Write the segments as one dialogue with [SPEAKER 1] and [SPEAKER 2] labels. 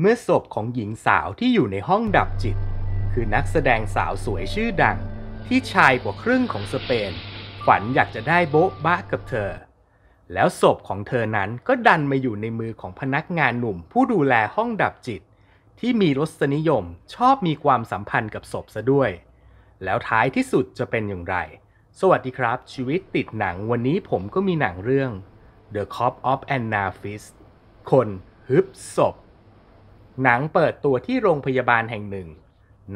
[SPEAKER 1] เมื่อศพของหญิงสาวที่อยู่ในห้องดับจิต คือนักแสดงสาวสวยชื่อดัง ที่ชายกว่าครึ่งของสเปน ฝันอยากจะได้โบ๊ะบ้ากับเธอ แล้วศพของเธอนั้นก็ดันมาอยู่ในมือของพนักงานหนุ่ม ผู้ดูแลห้องดับจิต ที่มีรสนิยมชอบมีความสัมพันธ์กับศพซะด้วย แล้วท้ายที่สุดจะเป็นอย่างไรสวัสดีครับ ชีวิตติดหนังวันนี้ผมก็มีหนังเรื่อง The Cop of Anna Fist คนฮึบศพหนังเปิดตัวที่โรงพยาบาลแห่งหนึ่ง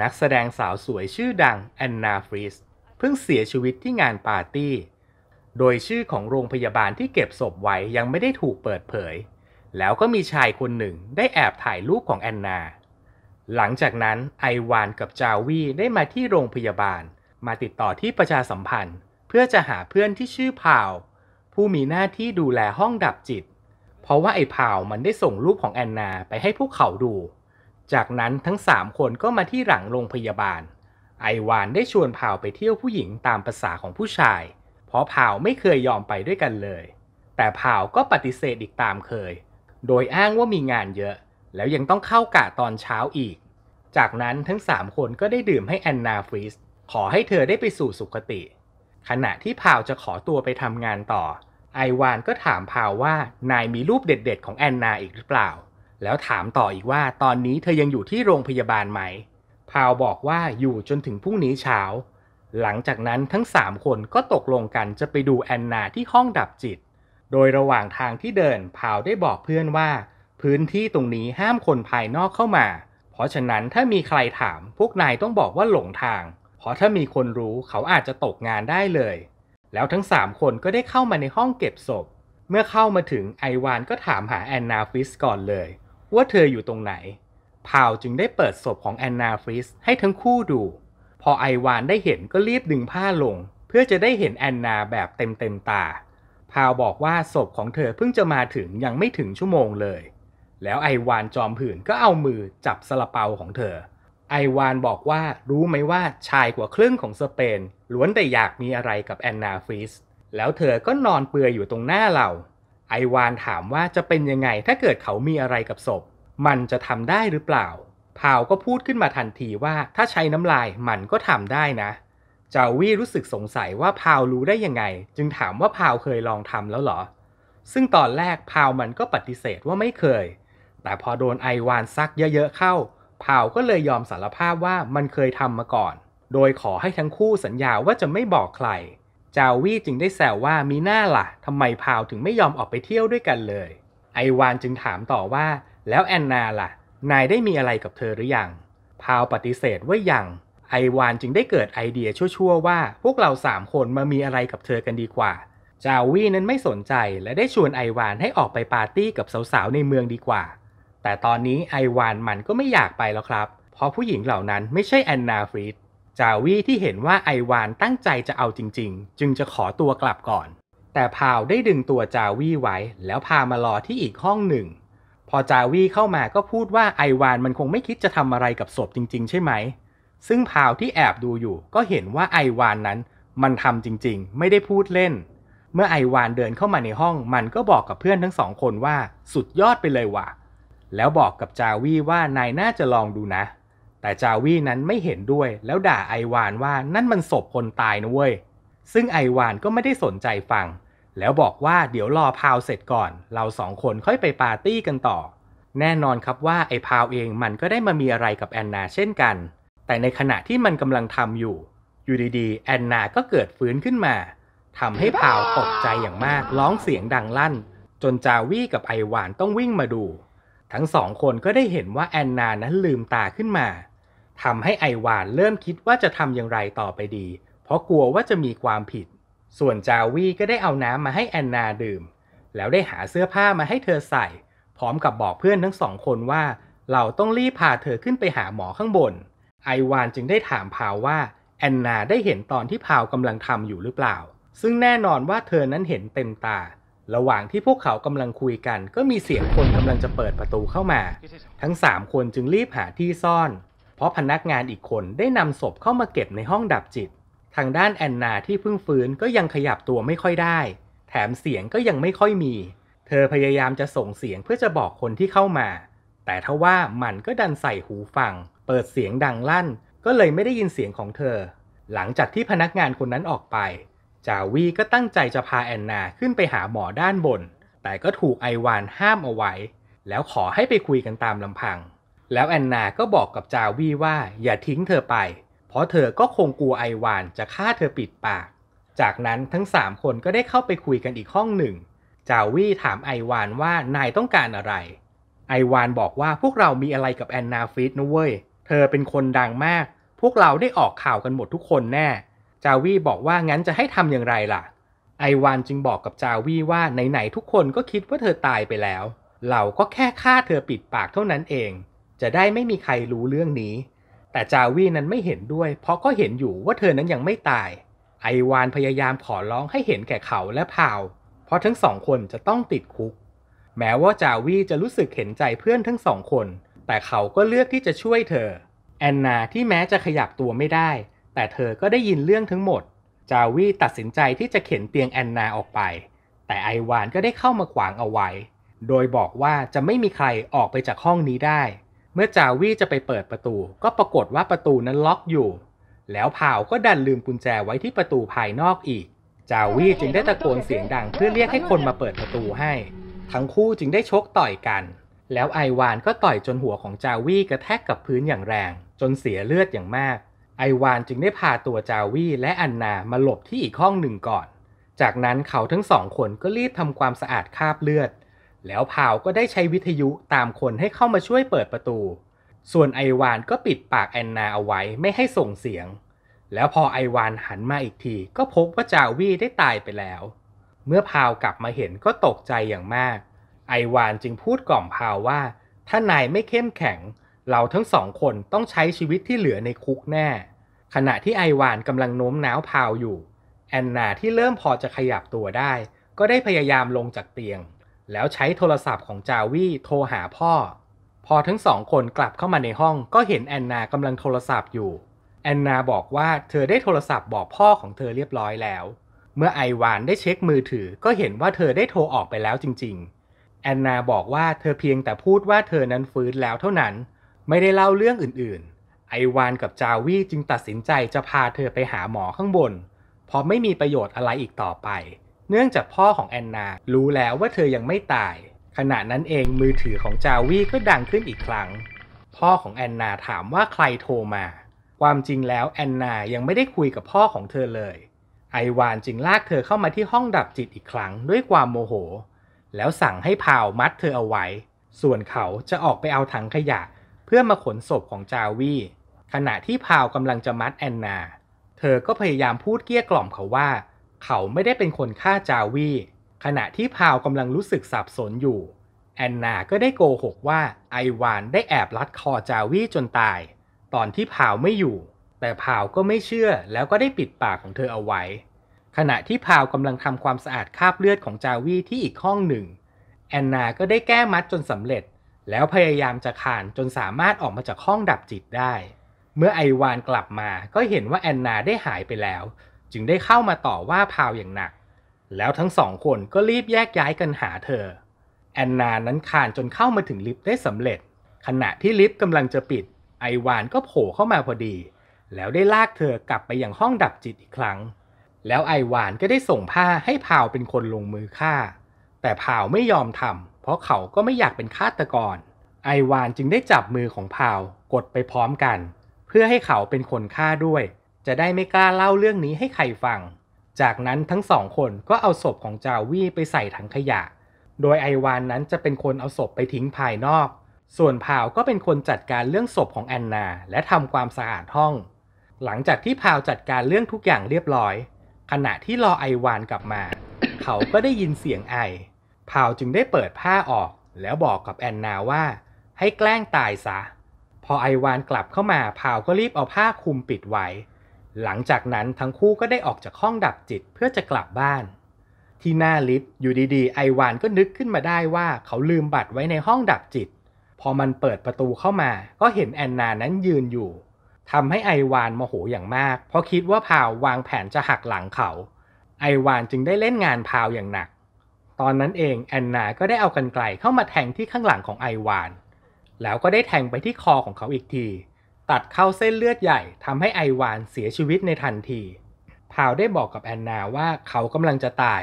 [SPEAKER 1] นักแสดงสาวสวยชื่อดังแอนนาฟริสเพิ่งเสียชีวิตที่งานปาร์ตี้ โดยชื่อของโรงพยาบาลที่เก็บศพไว้ยังไม่ได้ถูกเปิดเผย แล้วก็มีชายคนหนึ่งได้แอบถ่ายรูปของแอนนา หลังจากนั้นไอวานกับจาวีได้มาที่โรงพยาบาล มาติดต่อที่ประชาสัมพันธ์ เพื่อจะหาเพื่อนที่ชื่อพาวผู้มีหน้าที่ดูแลห้องดับจิตเพราะว่าไอ้พาวมันได้ส่งรูปของแอนนาไปให้พวกเขาดู จากนั้นทั้ง3คนก็มาที่หลังโรงพยาบาล ไอวานได้ชวนพาวไปเที่ยวผู้หญิงตามภาษาของผู้ชาย เพราะพาวไม่เคยยอมไปด้วยกันเลย แต่พาวก็ปฏิเสธอีกตามเคย โดยอ้างว่ามีงานเยอะ แล้วยังต้องเข้ากะตอนเช้าอีก จากนั้นทั้ง3คนก็ได้ดื่มให้แอนนาฟรีสขอให้เธอได้ไปสู่สุคติ ขณะที่พาวจะขอตัวไปทำงานต่อไอวานก็ถามพาวว่านายมีรูปเด็ดๆของแอนนาอีกหรือเปล่า แล้วถามต่ออีกว่าตอนนี้เธอยังอยู่ที่โรงพยาบาลไหม พาวบอกว่าอยู่จนถึงพรุ่งนี้เช้า หลังจากนั้นทั้ง3คนก็ตกลงกันจะไปดูแอนนาที่ห้องดับจิต โดยระหว่างทางที่เดิน พาวได้บอกเพื่อนว่า พื้นที่ตรงนี้ห้ามคนภายนอกเข้ามา เพราะฉะนั้นถ้ามีใครถาม พวกนายต้องบอกว่าหลงทาง เพราะถ้ามีคนรู้เขาอาจจะตกงานได้เลยแล้วทั้ง3คนก็ได้เข้ามาในห้องเก็บศพ เมื่อเข้ามาถึงไอวานก็ถามหาแอนนาฟริสก่อนเลย ว่าเธออยู่ตรงไหน พาวจึงได้เปิดศพของแอนนาฟริสให้ทั้งคู่ดู พอไอวานได้เห็นก็รีบดึงผ้าลง เพื่อจะได้เห็นแอนนาแบบเต็มเต็มตา พาวบอกว่าศพของเธอเพิ่งจะมาถึงยังไม่ถึงชั่วโมงเลย แล้วไอวานจอมผื่นก็เอามือจับสลัเปาของเธอไอวานบอกว่ารู้ไหมว่าชายกว่าครึ่งของสเปนล้วนแต่อยากมีอะไรกับแอนนาฟริสแล้วเธอก็นอนเปลือยอยู่ตรงหน้าเราไอวานถามว่าจะเป็นยังไงถ้าเกิดเขามีอะไรกับศพมันจะทำได้หรือเปล่า พาวก็พูดขึ้นมาทันทีว่าถ้าใช้น้ำลายมันก็ทำได้นะ จาวี่รู้สึกสงสัยว่าพาวรู้ได้ยังไง จึงถามว่าพาวเคยลองทำแล้วหรอ ซึ่งตอนแรกพาวมันก็ปฏิเสธว่าไม่เคยแต่พอโดนไอวานซักเยอะๆเข้าพาวก็เลยยอมสารภาพว่ามันเคยทำมาก่อน โดยขอให้ทั้งคู่สัญญาว่าจะไม่บอกใครจาวี่จึงได้แซวว่ามีหน้าละ่ะทำไมพาวถึงไม่ยอมออกไปเที่ยวด้วยกันเลย ไอวานจึงถามต่อว่า แล้วแอนนาละ่ะ นายได้มีอะไรกับเธอหรือยัง พาวปฏิเสธว่ายังไอวานจึงได้เกิดไอเดียชั่วๆ ว่า พวกเราสามคนมามีอะไรกับเธอกันดีกว่าจาวี่นั้นไม่สนใจและได้ชวนไอวานให้ออกไปปาร์ตี้กับสาวๆในเมืองดีกว่าแต่ตอนนี้ไอวานมันก็ไม่อยากไปแล้วครับเพราะผู้หญิงเหล่านั้นไม่ใช่แอนนาฟรีดจาวีที่เห็นว่าไอวานตั้งใจจะเอาจริง ๆ จึงจะขอตัวกลับก่อน แต่พาวได้ดึงตัวจาวีไว้แล้วพามารอที่อีกห้องหนึ่ง พอจาวีเข้ามาก็พูดว่าไอวานมันคงไม่คิดจะทำอะไรกับศพจริงๆ ใช่ไหม ซึ่งพาวที่แอบดูอยู่ก็เห็นว่าไอวานนั้นมันทำจริงๆไม่ได้พูดเล่น เมื่อไอวานเดินเข้ามาในห้องมันก็บอกกับเพื่อนทั้งสองคนว่าสุดยอดไปเลยว่ะแล้วบอกกับจาวีว่านายน่าจะลองดูนะ แต่จาวีนั้นไม่เห็นด้วยแล้วด่าไอวานว่านั่นมันศพคนตายนะเว้ยซึ่งไอวานก็ไม่ได้สนใจฟัง แล้วบอกว่าเดี๋ยวรอพาวเสร็จก่อน เราสองคนค่อยไปปาร์ตี้กันต่อ แน่นอนครับว่าไอพาวเองมันก็ได้มามีอะไรกับแอนนา เช่นกัน แต่ในขณะที่มันกำลังทำอยู่ อยู่ดีๆแอนนาก็เกิดฟื้นขึ้นมา ทำให้พาวตกใจอย่างมากร้องเสียงดังลั่น จนจาวีกับไอวานต้องวิ่งมาดูทั้งสองคนก็ได้เห็นว่าแอนนานั้นลืมตาขึ้นมาทำให้ไอวานเริ่มคิดว่าจะทำอย่างไรต่อไปดี เพราะกลัวว่าจะมีความผิด ส่วนจาวีก็ได้เอาน้ำมาให้แอนนาดื่ม แล้วได้หาเสื้อผ้ามาให้เธอใส่ พร้อมกับบอกเพื่อนทั้งสองคนว่า เราต้องรีบพาเธอขึ้นไปหาหมอข้างบน ไอวานจึงได้ถามพาวว่าแอนนาได้เห็นตอนที่พาวกำลังทำอยู่หรือเปล่า ซึ่งแน่นอนว่าเธอนั้นเห็นเต็มตาระหว่างที่พวกเขากำลังคุยกัน ก็มีเสียงคนกำลังจะเปิดประตูเข้ามา ทั้งสามคนจึงรีบหาที่ซ่อน เพราะพนักงานอีกคนได้นำศพเข้ามาเก็บในห้องดับจิต ทางด้านแอนนาที่เพิ่งฟื้นก็ยังขยับตัวไม่ค่อยได้ แถมเสียงก็ยังไม่ค่อยมี เธอพยายามจะส่งเสียงเพื่อจะบอกคนที่เข้ามา แต่ทว่ามันก็ดันใส่หูฟังเปิดเสียงดังลั่น ก็เลยไม่ได้ยินเสียงของเธอ หลังจากที่พนักงานคนนั้นออกไปจาวีก็ตั้งใจจะพาแอนนาขึ้นไปหาหมอด้านบน แต่ก็ถูกไอวานห้ามเอาไว้ แล้วขอให้ไปคุยกันตามลำพัง แล้วแอนนาก็บอกกับจาวีว่าอย่าทิ้งเธอไป เพราะเธอก็คงกลัวไอวานจะฆ่าเธอปิดปาก จากนั้นทั้ง3คนก็ได้เข้าไปคุยกันอีกห้องหนึ่ง จาวีถามไอวานว่านายต้องการอะไร ไอวานบอกว่าพวกเรามีอะไรกับแอนนาฟิตนะเว้ย เธอเป็นคนดังมาก พวกเราได้ออกข่าวกันหมดทุกคนแน่จาวีบอกว่างั้นจะให้ทำอย่างไรล่ะ ไอวานจึงบอกกับจาวีว่าไหน ๆ ทุกคนก็คิดว่าเธอตายไปแล้ว เราก็แค่ฆ่าเธอปิดปากเท่านั้นเอง จะได้ไม่มีใครรู้เรื่องนี้ แต่จาวีนั้นไม่เห็นด้วย เพราะก็เห็นอยู่ว่าเธอนั้นยังไม่ตาย ไอวานพยายามขอร้องให้เห็นแก่เขาและพาวเพราะทั้งสองคนจะต้องติดคุก แม้ว่าจาวีจะรู้สึกเห็นใจเพื่อนทั้งสองคน แต่เขาก็เลือกที่จะช่วยเธอ แอนนาที่แม้จะขยับตัวไม่ได้แต่เธอก็ได้ยินเรื่องทั้งหมด จาวีตัดสินใจที่จะเข็นเตียงแอนนาออกไป แต่ไอวานก็ได้เข้ามาขวางเอาไว้ โดยบอกว่าจะไม่มีใครออกไปจากห้องนี้ได้ เมื่อจาวีจะไปเปิดประตู ก็ปรากฏว่าประตูนั้นล็อกอยู่ แล้วพาวก็ดันลืมกุญแจไว้ที่ประตูภายนอกอีก จาวีจึงได้ตะโกนเสียงดัง เพื่อเรียกให้คนมาเปิดประตูให้ ทั้งคู่จึงได้ชกต่อยกัน แล้วไอวานก็ต่อยจนหัวของจาวีกระแทกกับพื้นอย่างแรง จนเสียเลือดอย่างมากไอวานจึงได้พาตัวจาวีและอันนามาหลบที่อีกห้องหนึ่งก่อน จากนั้นเขาทั้งสองคนก็รีบทำความสะอาดคราบเลือด แล้วพาวก็ได้ใช้วิทยุตามคนให้เข้ามาช่วยเปิดประตู ส่วนไอวานก็ปิดปากแอนนาเอาไว้ไม่ให้ส่งเสียง แล้วพอไอวานหันมาอีกทีก็พบว่าจาวีได้ตายไปแล้ว เมื่อพาวกลับมาเห็นก็ตกใจอย่างมาก ไอวานจึงพูดกล่อมพาวว่า ถ้านายไม่เข้มแข็งเราทั้งสองคนต้องใช้ชีวิตที่เหลือในคุกแน่ ขณะที่ไอวานกำลังโน้มน้าวพาวอยู่ แอนนาที่เริ่มพอจะขยับตัวได้ ก็ได้พยายามลงจากเตียง แล้วใช้โทรศัพท์ของจาวีโทรหาพ่อ พอทั้งสองคนกลับเข้ามาในห้อง ก็เห็นแอนนากำลังโทรศัพท์อยู่ แอนนาบอกว่าเธอได้โทรศัพท์บอกพ่อของเธอเรียบร้อยแล้ว เมื่อไอวานได้เช็คมือถือก็เห็นว่าเธอได้โทรออกไปแล้วจริง ๆ แอนนาบอกว่าเธอเพียงแต่พูดว่าเธอนั้นฟื้นแล้วเท่านั้นไม่ได้เล่าเรื่องอื่นๆ ไอวานกับจาวีจึงตัดสินใจจะพาเธอไปหาหมอข้างบน เพราะไม่มีประโยชน์อะไรอีกต่อไป เนื่องจากพ่อของแอนนารู้แล้วว่าเธอยังไม่ตาย ขณะนั้นเองมือถือของจาวีก็ดังขึ้นอีกครั้ง พ่อของแอนนาถามว่าใครโทรมา ความจริงแล้วแอนนายังไม่ได้คุยกับพ่อของเธอเลย ไอวานจึงลากเธอเข้ามาที่ห้องดับจิตอีกครั้งด้วยความโมโห แล้วสั่งให้พาวมัดเธอเอาไว้ ส่วนเขาจะออกไปเอาถังขยะพื่อมาขนศพของจาวีขณะที่พาวกำลังจะมัดแอนนา เธอก็พยายามพูดเกลี้ยกล่อมเขาว่า เขาไม่ได้เป็นคนฆ่าจาวีขณะที่พาวกำลังรู้สึกสับสนอยู่ แอนนาก็ได้โกหกว่าไอวานได้แอบลัดคอจาวีจนตาย ตอนที่พาวไม่อยู่ แต่พาวก็ไม่เชื่อแล้วก็ได้ปิดปากของเธอเอาไว้ ขณะที่พาวกำลังทำความสะอาดคราบเลือดของจาวีที่อีกห้องหนึ่ง แอนนาก็ได้แก้มัดจนสำเร็จแล้วพยายามจะขานจนสามารถออกมาจากห้องดับจิตได้ เมื่อไอวานกลับมา ก็เห็นว่าแอนนาได้หายไปแล้ว จึงได้เข้ามาต่อว่าพาวอย่างหนัก แล้วทั้งสองคนก็รีบแยกย้ายกันหาเธอ แอนนานั้นขานจนเข้ามาถึงลิฟต์ได้สำเร็จขณะที่ลิฟต์กำลังจะปิด ไอวานก็โผล่เข้ามาพอดี แล้วได้ลากเธอกลับไปยังห้องดับจิตอีกครั้ง แล้วไอวานก็ได้ส่งผ้าให้พาวเป็นคนลงมือฆ่าแต่พาวไม่ยอมทำเพราะเขาก็ไม่อยากเป็นฆาตกรไอวานจึงได้จับมือของพาวกดไปพร้อมกัน เพื่อให้เขาเป็นคนฆ่าด้วย จะได้ไม่กล้าเล่าเรื่องนี้ให้ใครฟัง จากนั้นทั้งสองคนก็เอาศพของ จาวี่ไปใส่ถังขยะ โดยไอวานนั้นจะเป็นคนเอาศพไปทิ้งภายนอก ส่วนพาวก็เป็นคนจัดการเรื่องศพของ แอนนาและทำความสะอาดห้อง หลังจากที่พาวจัดการเรื่องทุกอย่างเรียบร้อย ขณะที่รอไอวานกลับมา เขาก็ได้ยินเสียงไอพาวจึงได้เปิดผ้าออกแล้วบอกกับแอนนาว่าให้แกล้งตายซะ พอไอวานกลับเข้ามาพาวก็รีบเอาผ้าคลุมปิดไว้ หลังจากนั้นทั้งคู่ก็ได้ออกจากห้องดับจิตเพื่อจะกลับบ้าน ที่หน้าลิฟต์อยู่ดีๆ ไอวานก็นึกขึ้นมาได้ว่าเขาลืมบัตรไว้ในห้องดับจิต พอมันเปิดประตูเข้ามาก็เห็นแอนนานั้นยืนอยู่ทำให้ไอวานโมโหอย่างมากเพราะคิดว่าพาววางแผนจะหักหลังเขาไอวานจึงได้เล่นงานพาวอย่างหนักตอนนั้นเองแอนนาก็ได้เอากันไกลเข้ามาแทงที่ข้างหลังของไอวาน แล้วก็ได้แทงไปที่คอของเขาอีกที ตัดเข้าเส้นเลือดใหญ่ทำให้ไอวานเสียชีวิตในทันที พาวได้บอกกับแอนนาว่าเขากำลังจะตาย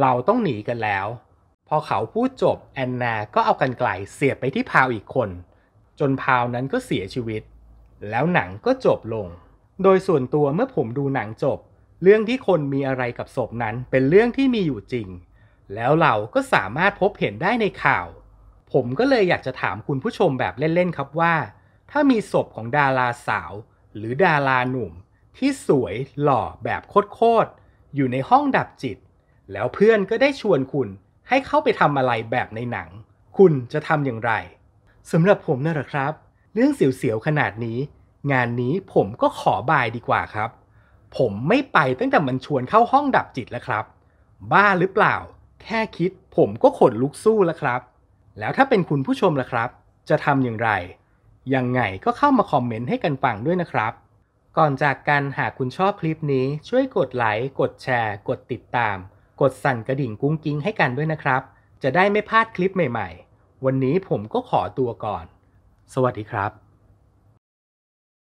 [SPEAKER 1] เราต้องหนีกันแล้ว พอเขาพูดจบแอนนาก็เอากันไกล เสียบไปที่พาวอีกคน จนพาวนั้นก็เสียชีวิต แล้วหนังก็จบลง โดยส่วนตัวเมื่อผมดูหนังจบ เรื่องที่คนมีอะไรกับศพนั้นเป็นเรื่องที่มีอยู่จริงแล้วเราก็สามารถพบเห็นได้ในข่าว ผมก็เลยอยากจะถามคุณผู้ชมแบบเล่นๆครับว่า ถ้ามีศพของดาราสาว หรือดาราหนุ่ม ที่สวยหล่อแบบโคตรๆอยู่ในห้องดับจิต แล้วเพื่อนก็ได้ชวนคุณให้เข้าไปทำอะไรแบบในหนัง คุณจะทำอย่างไรสำหรับผมนะ่ะหรอครับ เรื่องเสียวๆขนาดนี้ งานนี้ผมก็ขอบายดีกว่าครับ ผมไม่ไปตั้งแต่มันชวนเข้าห้องดับจิตแล้วครับ บ้าหรือเปล่าแค่คิดผมก็ขนลุกสู้แล้วครับ แล้วถ้าเป็นคุณผู้ชมล่ะครับจะทำอย่างไร ยังไงก็เข้ามาคอมเมนต์ให้กันฟังด้วยนะครับ ก่อนจากกันหากคุณชอบคลิปนี้ช่วยกดไลค์กดแชร์ กดติดตาม กดสั่นกระดิ่งกุ้งกิ้งให้กันด้วยนะครับ จะได้ไม่พลาดคลิปใหม่ๆ วันนี้ผมก็ขอตัวก่อน สวัสดีครับ